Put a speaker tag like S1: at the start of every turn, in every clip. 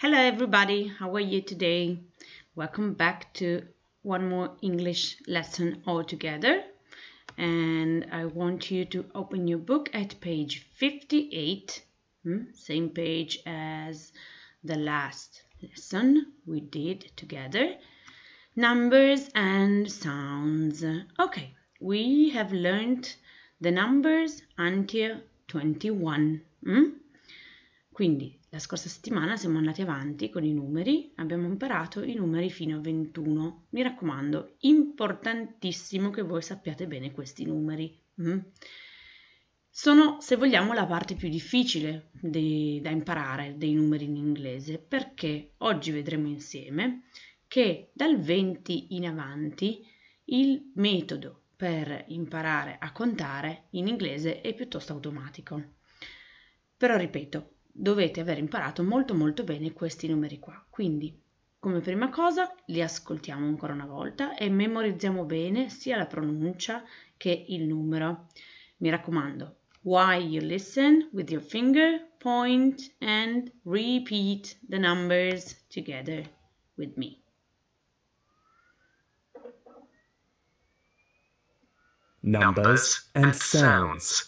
S1: Hello everybody, how are you today? Welcome back to one more English lesson all together. And I want you to open your book at page 58, hmm? same page as the last lesson we did together. Numbers and sounds. Okay, we have learned the numbers until 21. Hmm? Quindi La scorsa settimana siamo andati avanti con i numeri, abbiamo imparato i numeri fino a 21. Mi raccomando, importantissimo che voi sappiate bene questi numeri. Mm? Sono, se vogliamo, la parte più difficile de, da imparare dei numeri in inglese, perché oggi vedremo insieme che dal 20 in avanti il metodo per imparare a contare in inglese è piuttosto automatico. Però ripeto, dovete aver imparato molto molto bene questi numeri qua. Quindi, come prima cosa, li ascoltiamo ancora una volta e memorizziamo bene sia la pronuncia che il numero. Mi raccomando, while you listen with your finger, point and repeat the numbers together with me. Numbers and sounds.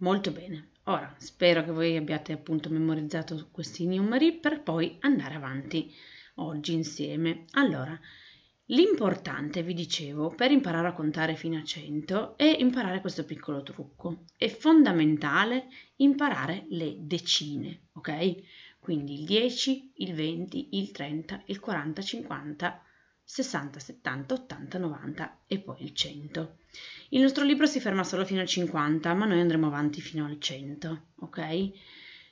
S1: Molto bene. Ora, spero che voi abbiate appunto memorizzato questi numeri per poi andare avanti oggi insieme. Allora, l'importante, vi dicevo, per imparare a contare fino a 100 è imparare questo piccolo trucco. È fondamentale imparare le decine, ok? Quindi il 10, il 20, il 30, il 40, 50, 60, 70, 80, 90 e poi il 100. Il nostro libro si ferma solo fino al 50, ma noi andremo avanti fino al 100, ok?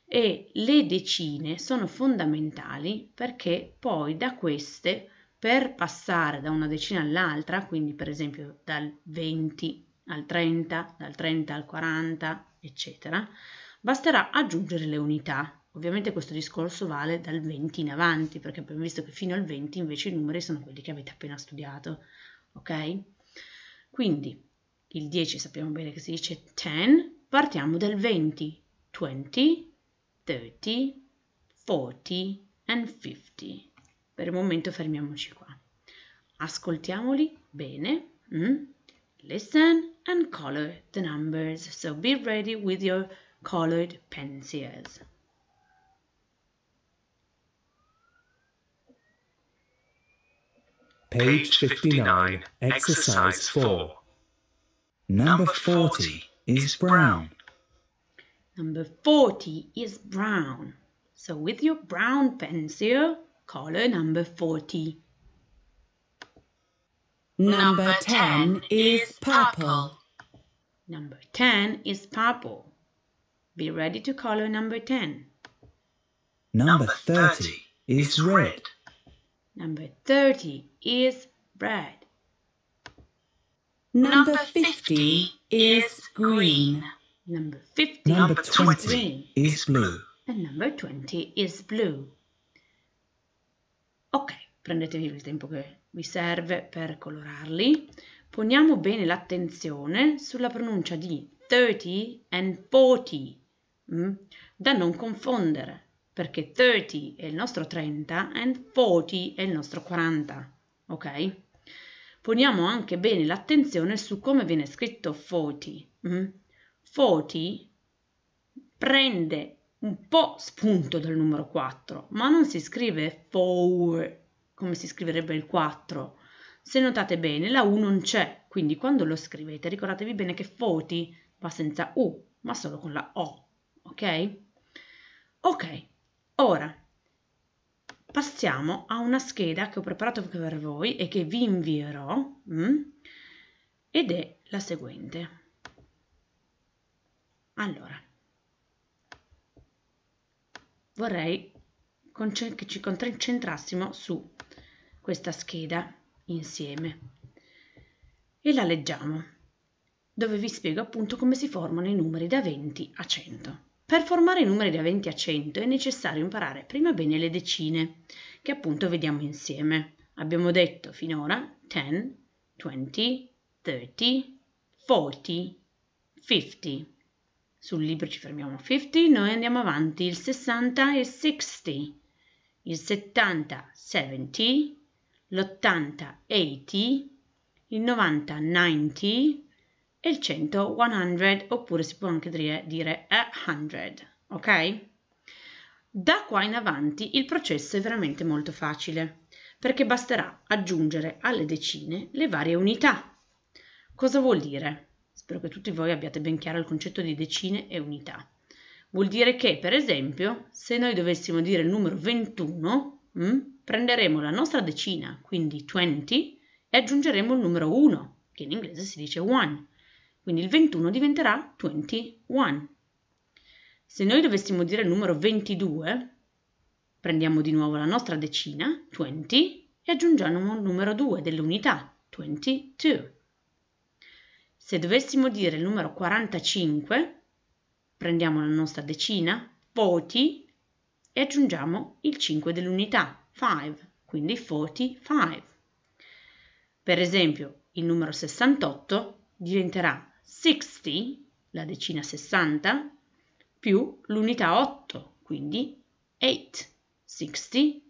S1: E le decine sono fondamentali perché poi da queste, per passare da una decina all'altra, quindi per esempio dal 20 al 30, dal 30 al 40, eccetera, basterà aggiungere le unità, Ovviamente questo discorso vale dal 20 in avanti, perché abbiamo visto che fino al 20 invece i numeri sono quelli che avete appena studiato, ok? Quindi il 10 sappiamo bene che si dice 10, partiamo dal 20, 20, 30, 40 and 50. Per il momento fermiamoci qua. Ascoltiamoli bene. Mm? Listen and color the numbers, so be ready with your colored pencils. Page 59, Exercise 4. Number 40 is brown. Number 40 is brown. So with your brown pencil, color number 40. Number 10 is purple. Number 10 is purple. Be ready to color number 10. Number 30 is red. Number 30 is red. Number 50 is green. Number 50 Number 20 is blue. And number 20 is blue. Ok, prendetevi il tempo che vi serve per colorarli. Poniamo bene l'attenzione sulla pronuncia di 30 and 40, mm? da non confondere perché 30 è il nostro 30 e 40 è il nostro 40, ok? Poniamo anche bene l'attenzione su come viene scritto 40. Mm? 40 prende un po' spunto dal numero 4, ma non si scrive 4 come si scriverebbe il 4. Se notate bene, la U non c'è, quindi quando lo scrivete ricordatevi bene che 40 va senza U, ma solo con la O, ok? Ok, Ora, passiamo a una scheda che ho preparato per voi e che vi invierò mh, mm? ed è la seguente. Allora, vorrei che ci concentrassimo su questa scheda insieme e la leggiamo, dove vi spiego appunto come si formano i numeri da 20 a 100. Per formare i numeri da 20 a 100 è necessario imparare prima bene le decine, che appunto vediamo insieme. Abbiamo detto finora 10, 20, 30, 40, 50. Sul libro ci fermiamo a 50, noi andiamo avanti, il 60 è 60, il 70 70, l'80 80, il 90 90, e il 100 100 oppure si può anche dire, dire 100, eh, ok? Da qua in avanti il processo è veramente molto facile perché basterà aggiungere alle decine le varie unità. Cosa vuol dire? Spero che tutti voi abbiate ben chiaro il concetto di decine e unità. Vuol dire che, per esempio, se noi dovessimo dire il numero 21, mh, hm, prenderemo la nostra decina, quindi 20, e aggiungeremo il numero 1, che in inglese si dice 1. Quindi il 21 diventerà 21. Se noi dovessimo dire il numero 22, prendiamo di nuovo la nostra decina, 20, e aggiungiamo il numero 2 dell'unità, 22. Se dovessimo dire il numero 45, prendiamo la nostra decina, 40, e aggiungiamo il 5 dell'unità, 5, quindi 45. Per esempio, il numero 68 diventerà 60, la decina 60, più l'unità 8, quindi 8, 68.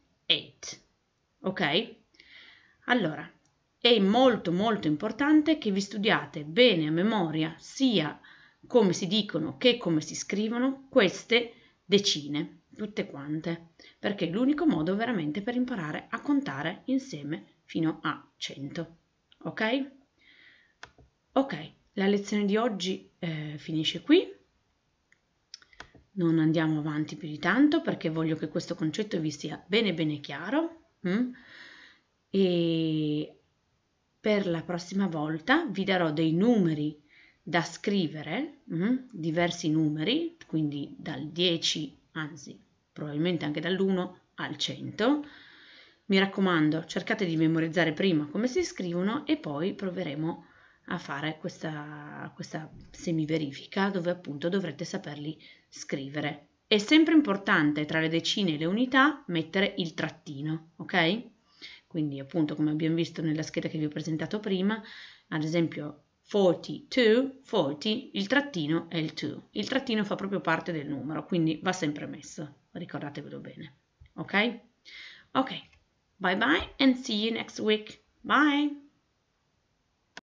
S1: Ok? Allora, è molto molto importante che vi studiate bene a memoria sia come si dicono che come si scrivono queste decine, tutte quante, perché è l'unico modo veramente per imparare a contare insieme fino a 100. Ok? Ok, la lezione di oggi eh, finisce qui, non andiamo avanti più di tanto perché voglio che questo concetto vi sia bene bene chiaro mm? e per la prossima volta vi darò dei numeri da scrivere, mm? diversi numeri, quindi dal 10, anzi probabilmente anche dall'1 al 100, mi raccomando, cercate di memorizzare prima come si scrivono e poi proveremo a a fare questa, questa semiverifica dove appunto dovrete saperli scrivere. È sempre importante tra le decine e le unità mettere il trattino, ok? Quindi appunto come abbiamo visto nella scheda che vi ho presentato prima, ad esempio 42, 40, il trattino è il 2. Il trattino fa proprio parte del numero, quindi va sempre messo, ricordatevelo bene, ok? Ok, bye bye and see you next week. Bye!